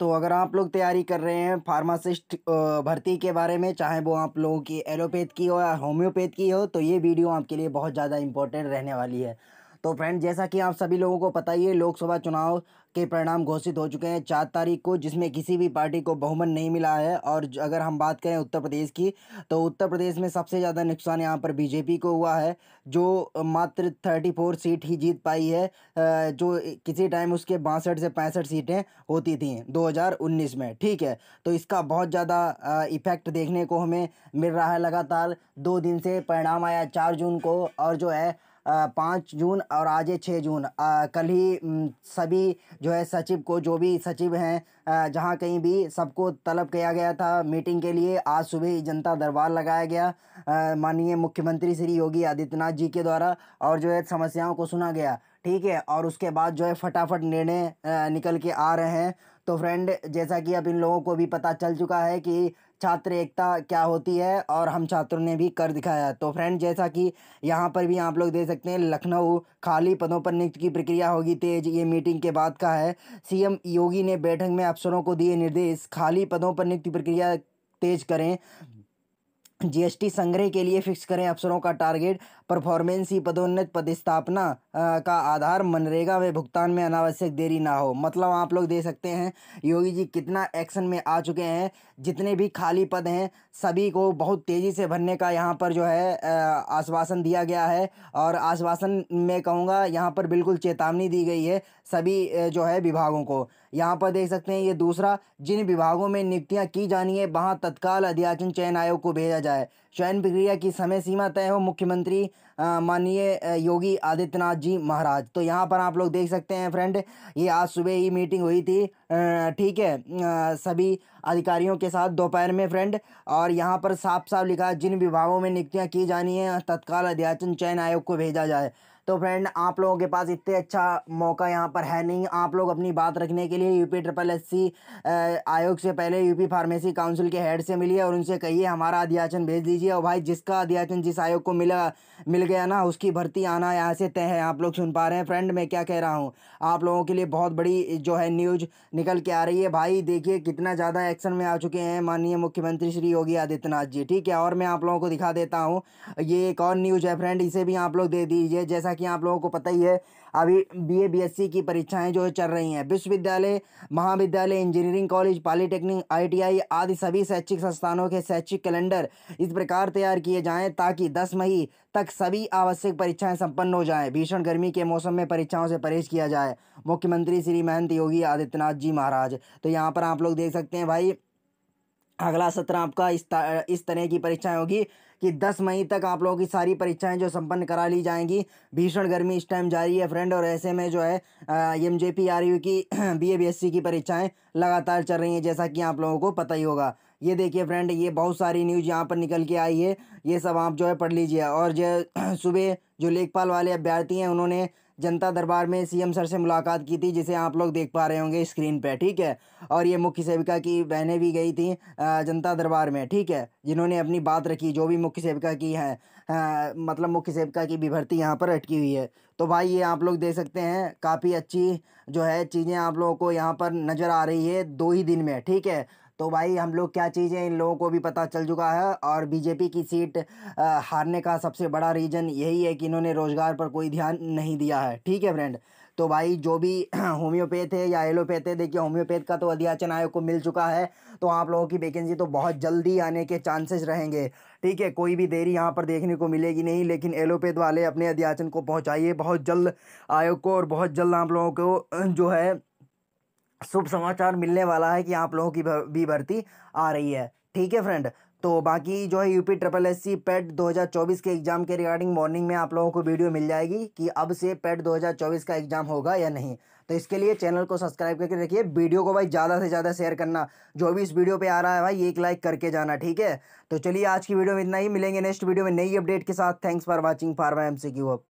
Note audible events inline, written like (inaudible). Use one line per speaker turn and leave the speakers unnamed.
तो अगर आप लोग तैयारी कर रहे हैं फार्मासिस्ट भर्ती के बारे में चाहे वो आप लोगों की एलोपैथ की हो या होम्योपैथ की हो तो ये वीडियो आपके लिए बहुत ज़्यादा इंपॉर्टेंट रहने वाली है तो फ्रेंड जैसा कि आप सभी लोगों को पता ही है लोकसभा चुनाव के परिणाम घोषित हो चुके हैं चार तारीख को जिसमें किसी भी पार्टी को बहुमत नहीं मिला है और अगर हम बात करें उत्तर प्रदेश की तो उत्तर प्रदेश में सबसे ज़्यादा नुकसान यहाँ पर बीजेपी को हुआ है जो मात्र थर्टी फोर सीट ही जीत पाई है जो किसी टाइम उसके बासठ से पैंसठ सीटें होती थी दो में ठीक है तो इसका बहुत ज़्यादा इफेक्ट देखने को हमें मिल रहा है लगातार दो दिन से परिणाम आया चार जून को और जो है पाँच जून और आज है छः जून आ, कल ही सभी जो है सचिव को जो भी सचिव हैं जहाँ कहीं भी सबको तलब किया गया था मीटिंग के लिए आज सुबह ही जनता दरबार लगाया गया माननीय मुख्यमंत्री श्री योगी आदित्यनाथ जी के द्वारा और जो है समस्याओं को सुना गया ठीक है और उसके बाद जो है फटाफट निर्णय निकल के आ रहे हैं तो फ्रेंड जैसा कि अब इन लोगों को भी पता चल चुका है कि छात्र एकता क्या होती है और हम छात्रों ने भी कर दिखाया तो फ्रेंड जैसा कि यहाँ पर भी आप लोग दे सकते हैं लखनऊ खाली पदों पर नियुक्ति की प्रक्रिया होगी तेज ये मीटिंग के बाद का है सीएम योगी ने बैठक में अफसरों को दिए निर्देश खाली पदों पर नियुक्ति प्रक्रिया तेज करें जीएसटी संग्रह के लिए फिक्स करें अफसरों का टारगेट परफॉर्मेंसी पदोन्नत पदस्थापना का आधार मनरेगा में भुगतान में अनावश्यक देरी ना हो मतलब आप लोग दे सकते हैं योगी जी कितना एक्शन में आ चुके हैं जितने भी खाली पद हैं सभी को बहुत तेज़ी से भरने का यहाँ पर जो है आश्वासन दिया गया है और आश्वासन मैं कहूँगा यहाँ पर बिल्कुल चेतावनी दी गई है सभी जो है विभागों को यहाँ पर देख सकते हैं ये दूसरा जिन विभागों में नियुक्तियाँ की जानी है वहाँ तत्काल अध्याचन चयन आयोग को भेजा जाए चयन प्रक्रिया की समय सीमा तय हो मुख्यमंत्री माननीय योगी आदित्यनाथ जी महाराज तो यहाँ पर आप लोग देख सकते हैं फ्रेंड ये आज सुबह ही मीटिंग हुई थी ठीक है सभी अधिकारियों के साथ दोपहर में फ्रेंड और यहाँ पर साफ साफ लिखा जिन विभागों में नियुक्तियाँ की जानी है तत्काल अध्याचन चयन आयोग को भेजा जाए तो फ्रेंड आप लोगों के पास इतने अच्छा मौका यहाँ पर है नहीं आप लोग अपनी बात रखने के लिए यूपी ट्रिपल एस सी आयोग से पहले यूपी फार्मेसी काउंसिल के हेड से मिलिए और उनसे कहिए हमारा अध्याचन भेज दीजिए और भाई जिसका अध्याचन जिस आयोग को मिला मिल गया ना उसकी भर्ती आना यहाँ से तय है आप लोग सुन पा रहे हैं फ्रेंड मैं क्या कह रहा हूँ आप लोगों के लिए बहुत बड़ी जो है न्यूज निकल के आ रही है भाई देखिए कितना ज़्यादा एक्शन में आ चुके हैं माननीय मुख्यमंत्री श्री योगी आदित्यनाथ जी ठीक है और मैं आप लोगों को दिखा देता हूँ ये एक और न्यूज़ है फ्रेंड इसे भी आप लोग दे दीजिए जैसा कि आप लोगों को पता ही है अभी बीए बीएससी की परीक्षाएं जो चल रही हैं विश्वविद्यालय महाविद्यालय इंजीनियरिंग कॉलेज पॉलिटेक्निक आईटीआई आदि सभी शैक्षिक संस्थानों के शैक्षिक कैलेंडर इस प्रकार तैयार किए जाएँ ताकि दस मई तक सभी आवश्यक परीक्षाएँ सम्पन्न हो जाएँ भीषण गर्मी के मौसम में परीक्षाओं से परहेज किया जाए मुख्यमंत्री श्री महंत योगी आदित्यनाथ जी महाराज तो यहाँ पर आप लोग देख सकते हैं भाई अगला सत्र आपका इस इस तरह की परीक्षाएं होगी कि 10 मई तक आप लोगों की सारी परीक्षाएं जो संपन्न करा ली जाएंगी भीषण गर्मी इस टाइम जारी है फ्रेंड और ऐसे में जो है M J P R U की B A B S C की परीक्षाएं लगातार चल रही हैं जैसा कि आप लोगों को पता ही होगा ये देखिए फ्रेंड ये बहुत सारी न्यूज़ यहाँ पर निकल के आई है ये सब आप जो है पढ़ लीजिए और जो (clears throat) सुबह जो लेखपाल वाले अभ्यर्थी हैं उन्होंने जनता दरबार में सीएम सर से मुलाकात की थी जिसे आप लोग देख पा रहे होंगे स्क्रीन पे ठीक है और ये मुख्य सेविका की बहनें भी गई थी जनता दरबार में ठीक है जिन्होंने अपनी बात रखी जो भी मुख्य सेविका की है आ, मतलब मुख्य सेविका की भी भर्ती यहाँ पर अटकी हुई है तो भाई ये आप लोग देख सकते हैं काफ़ी अच्छी जो है चीज़ें आप लोगों को यहाँ पर नज़र आ रही है दो ही दिन में ठीक है तो भाई हम लोग क्या चीज़ है इन लोगों को भी पता चल चुका है और बीजेपी की सीट हारने का सबसे बड़ा रीज़न यही है कि इन्होंने रोज़गार पर कोई ध्यान नहीं दिया है ठीक है फ्रेंड तो भाई जो भी (clears throat) होम्योपैथ है या एलोपैथ है देखिए होम्योपैथ का तो अध्याचन आयोग को मिल चुका है तो आप लोगों की वैकेंसी तो बहुत जल्दी आने के चांसेस रहेंगे ठीक है कोई भी देरी यहाँ पर देखने को मिलेगी नहीं लेकिन एलोपैथ वाले अपने अध्याचन को पहुँचाइए बहुत जल्द आयोग को और बहुत जल्द आप लोगों को जो है शुभ समाचार मिलने वाला है कि आप लोगों की भी भर्ती आ रही है ठीक है फ्रेंड तो बाकी जो है UP triple S C PET दो के एग्ज़ाम के रिगार्डिंग मॉर्निंग में आप लोगों को वीडियो मिल जाएगी कि अब से पेट 2024 e का एग्ज़ाम होगा या नहीं तो इसके लिए चैनल को सब्सक्राइब करके रखिए वीडियो को भाई ज़्यादा से ज़्यादा शेयर करना जो भी इस वीडियो पे आ रहा है भाई एक लाइक करके जाना ठीक है तो चलिए आज की वीडियो में इतना ही मिलेंगे नेक्स्ट वीडियो में नई अपडेट के साथ thanks for watching pharma M C